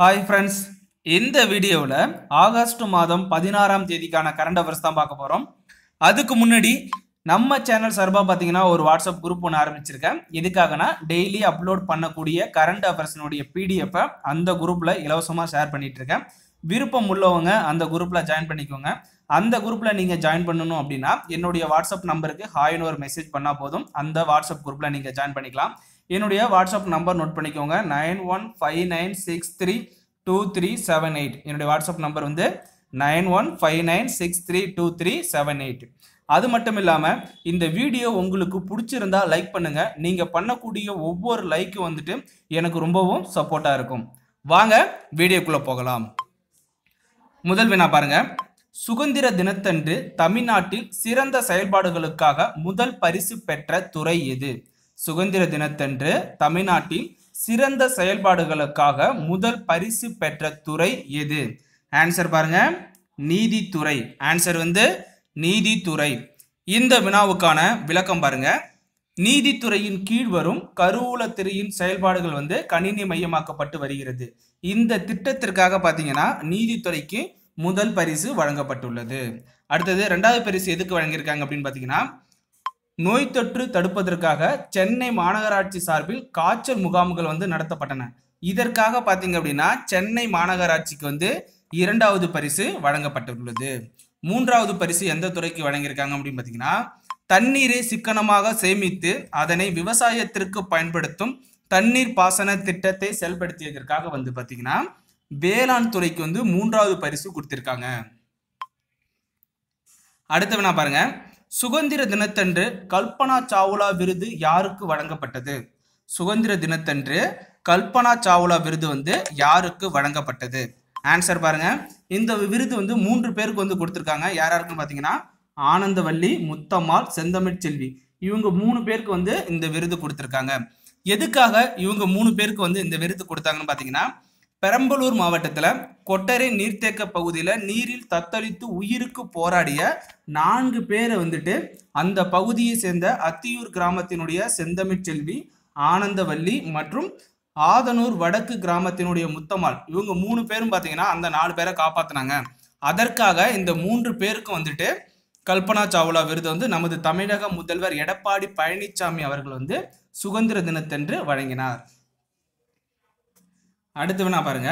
hi friends இந்த வீடியோவில் August மாதம் பதினாறாம் தேதிக்கான கரண்ட் அஃபேர்ஸ் தான் பார்க்க போகிறோம் அதுக்கு முன்னாடி நம்ம சேனல் சார்பாக பார்த்தீங்கன்னா ஒரு வாட்ஸ்அப் குரூப் ஒன்று ஆரம்பிச்சிருக்கேன் இதுக்காகனா டெய்லி அப்லோட் பண்ணக்கூடிய கரண்ட் அஃபேர்ஸினுடைய பிடிஎஃப்பை அந்த குரூப்பில் இலவசமாக ஷேர் பண்ணிகிட்டு இருக்கேன் விருப்பம் உள்ளவங்க அந்த குரூப்பில் ஜாயின் பண்ணிக்கோங்க அந்த குரூப்பில் நீங்கள் ஜாயின் பண்ணணும் அப்படின்னா என்னுடைய வாட்ஸ்அப் நம்பருக்கு ஹாய்னு ஒரு மெசேஜ் பண்ணால் போதும் அந்த வாட்ஸ்அப் குரூப்பில் நீங்கள் ஜாயின் பண்ணிக்கலாம் என்னுடைய வாட்ஸ்அப் நம்பர் நோட் பண்ணிக்கோங்க nine one five nine six three two three seven eight என்னுடைய வாட்ஸ்அப் நம்பர் வந்து nine one five nine six three two three seven eight அது மட்டும் இல்லாமல் இந்த வீடியோ உங்களுக்கு பிடிச்சிருந்தா லைக் பண்ணுங்கள் நீங்கள் பண்ணக்கூடிய ஒவ்வொரு லைக்கும் வந்துட்டு எனக்கு ரொம்பவும் சப்போர்ட்டாக இருக்கும் வாங்க வீடியோக்குள்ளே போகலாம் முதல் வினா பாருங்க சுதந்திர தினத்தன்று தமிழ்நாட்டில் சிறந்த செயல்பாடுகளுக்காக முதல் பரிசு பெற்ற துறை எது சுதந்திர தினத்தன்று தமிழ்நாட்டின் சிறந்த செயல்பாடுகளுக்காக முதல் பரிசு பெற்ற துறை எது ஆன்சர் பாருங்க நீதித்துறை ஆன்சர் வந்து நீதித்துறை இந்த வினாவுக்கான விளக்கம் பாருங்க நீதித்துறையின் கீழ் வரும் கருவூல திரையின் செயல்பாடுகள் வந்து கணினி மையமாக்கப்பட்டு வருகிறது இந்த திட்டத்திற்காக பார்த்தீங்கன்னா நீதித்துறைக்கு முதல் பரிசு வழங்கப்பட்டுள்ளது அடுத்தது ரெண்டாவது பரிசு எதுக்கு வழங்கியிருக்காங்க அப்படின்னு பார்த்தீங்கன்னா நோய் தொற்று தடுப்பதற்காக சென்னை மாநகராட்சி சார்பில் காய்ச்சல் முகாம்கள் வந்து நடத்தப்பட்டன இதற்காக பார்த்தீங்க அப்படின்னா சென்னை மாநகராட்சிக்கு வந்து இரண்டாவது பரிசு வழங்கப்பட்டுள்ளது மூன்றாவது பரிசு எந்த துறைக்கு வழங்கியிருக்காங்க அப்படின்னு பார்த்தீங்கன்னா தண்ணீரை சிக்கனமாக சேமித்து அதனை விவசாயத்திற்கு பயன்படுத்தும் தண்ணீர் பாசன திட்டத்தை செயல்படுத்தியதற்காக வந்து பார்த்தீங்கன்னா வேளாண் துறைக்கு வந்து மூன்றாவது பரிசு கொடுத்திருக்காங்க அடுத்த வேணா பாருங்கள் சுதந்திர தினத்தன்று கல்பனா சாவ்லா விருது யாருக்கு வழங்கப்பட்டது சுதந்திர தினத்தன்று கல்பனா சாவ்லா விருது வந்து யாருக்கு வழங்கப்பட்டது ஆன்சர் பாருங்க இந்த விருது வந்து மூன்று பேருக்கு வந்து கொடுத்துருக்காங்க யார் யாருக்குன்னு பார்த்தீங்கன்னா ஆனந்தவல்லி முத்தம்மாள் செந்தமிழ் செல்வி இவங்க மூணு பேருக்கு வந்து இந்த விருது கொடுத்துருக்காங்க எதுக்காக இவங்க மூணு பேருக்கு வந்து இந்த விருது கொடுத்தாங்கன்னு பார்த்தீங்கன்னா பெரம்பலூர் மாவட்டத்தில் கொட்டரை நீர்த்தேக்க பகுதியில் நீரில் தத்தளித்து உயிருக்கு போராடிய நான்கு பேரை வந்துட்டு அந்த பகுதியை சேர்ந்த அத்தியூர் கிராமத்தினுடைய செந்தமிச்செல்வி ஆனந்தவல்லி மற்றும் ஆதனூர் வடக்கு கிராமத்தினுடைய முத்தம்மாள் இவங்க மூணு பேரும் பார்த்தீங்கன்னா அந்த நாலு பேரை காப்பாற்றினாங்க அதற்காக இந்த மூன்று பேருக்கும் வந்துட்டு கல்பனா சாவ்லா விருது வந்து நமது தமிழக முதல்வர் எடப்பாடி பழனிசாமி அவர்கள் வந்து சுதந்திர தினத்தன்று வழங்கினார் அடுத்து வேணா பாருங்க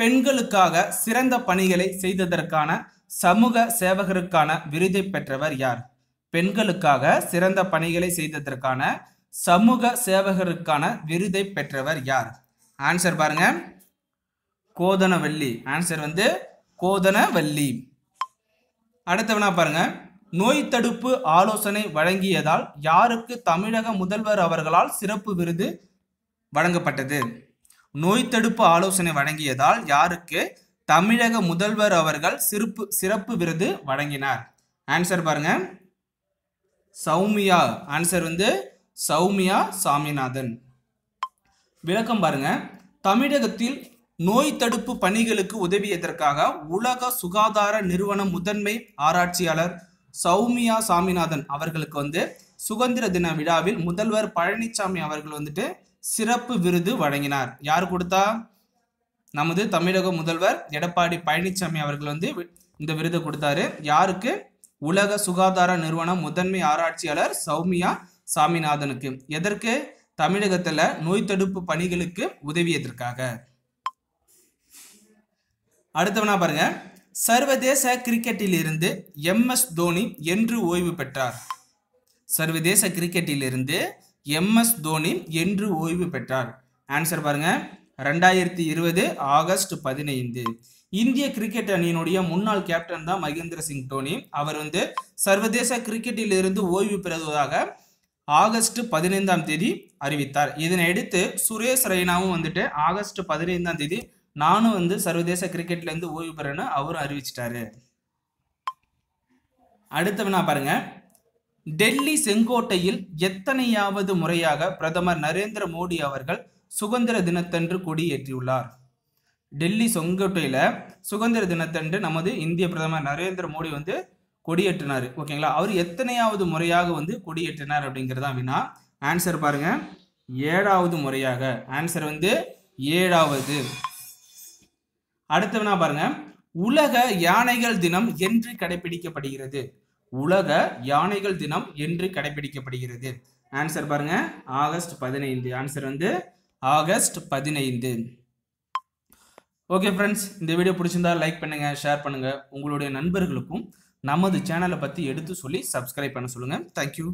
பெண்களுக்காக சிறந்த பணிகளை செய்ததற்கான சமூக சேவகருக்கான விருதை பெற்றவர் யார் பெண்களுக்காக சிறந்த பணிகளை செய்ததற்கான சமூக சேவகருக்கான விருதை பெற்றவர் யார் ஆன்சர் பாருங்க கோதனவல்லி ஆன்சர் வந்து கோதனவல்லி அடுத்தவனா பாருங்க நோய் தடுப்பு ஆலோசனை வழங்கியதால் யாருக்கு தமிழக முதல்வர் அவர்களால் சிறப்பு விருது வழங்கப்பட்டது நோய் தடுப்பு ஆலோசனை வழங்கியதால் யாருக்கு தமிழக முதல்வர் அவர்கள் சிறப்பு சிறப்பு விருது வழங்கினார் ஆன்சர் பாருங்க சௌமியா ஆன்சர் வந்து சௌமியா சாமிநாதன் விளக்கம் பாருங்க தமிழகத்தில் நோய் தடுப்பு பணிகளுக்கு உதவியதற்காக உலக சுகாதார நிறுவன முதன்மை ஆராய்ச்சியாளர் சௌமியா சாமிநாதன் அவர்களுக்கு வந்து சுதந்திர தின விழாவில் முதல்வர் பழனிசாமி அவர்கள் வந்துட்டு சிறப்பு விருது வழங்கினார் யார் கொடுத்தா நமது தமிழக முதல்வர் எடப்பாடி பழனிசாமி அவர்கள் வந்து இந்த விருது கொடுத்தாரு யாருக்கு உலக சுகாதார நிறுவனம் முதன்மை ஆராய்ச்சியாளர் சௌமியா சாமிநாதனுக்கு எதற்கு தமிழகத்துல நோய் தடுப்பு பணிகளுக்கு உதவியதற்காக அடுத்தவனா பாருங்க சர்வதேச இருந்து எம் எஸ் தோனி என்று ஓய்வு பெற்றார் சர்வதேச கிரிக்கெட்டில் இருந்து எம்எஸ் தோனி என்று ஓய்வு பெற்றார் ஆன்சர் பாருங்க ரெண்டாயிரத்தி இருபது ஆகஸ்ட் பதினைந்து இந்திய கிரிக்கெட் அணியினுடைய முன்னாள் கேப்டன் தான் மகேந்திர சிங் டோனி அவர் வந்து சர்வதேச கிரிக்கெட்டில் இருந்து ஓய்வு பெறுவதாக ஆகஸ்ட் பதினைந்தாம் தேதி அறிவித்தார் இதனை அடுத்து சுரேஷ் ரெய்னாவும் வந்துட்டு ஆகஸ்ட் பதினைந்தாம் தேதி நானும் வந்து சர்வதேச கிரிக்கெட்ல இருந்து ஓய்வு பெறேன்னு அவரும் அறிவிச்சிட்டாரு அடுத்த வினா பாருங்க டெல்லி செங்கோட்டையில் எத்தனையாவது முறையாக பிரதமர் நரேந்திர மோடி அவர்கள் சுதந்திர தினத்தன்று கொடியேற்றியுள்ளார் டெல்லி செங்கோட்டையில் சுதந்திர தினத்தன்று நமது இந்திய பிரதமர் நரேந்திர மோடி வந்து கொடியேற்றினார் ஓகேங்களா அவர் எத்தனையாவது முறையாக வந்து கொடியேற்றினார் அப்படிங்கிறதா அப்படின்னா ஆன்சர் பாருங்க ஏழாவது முறையாக ஆன்சர் வந்து ஏழாவது வேணா பாருங்க உலக யானைகள் தினம் என்று கடைபிடிக்கப்படுகிறது உலக யானைகள் தினம் என்று கடைபிடிக்கப்படுகிறது ஆன்சர் பாருங்க ஆகஸ்ட் பதினைந்து ஆன்சர் வந்து ஆகஸ்ட் பதினைந்து ஓகே ஃப்ரெண்ட்ஸ் இந்த வீடியோ பிடிச்சிருந்தா லைக் பண்ணுங்க ஷேர் பண்ணுங்க உங்களுடைய நண்பர்களுக்கும் நமது சேனலை பற்றி எடுத்து சொல்லி சப்ஸ்கிரைப் பண்ண சொல்லுங்கள் தேங்க்யூ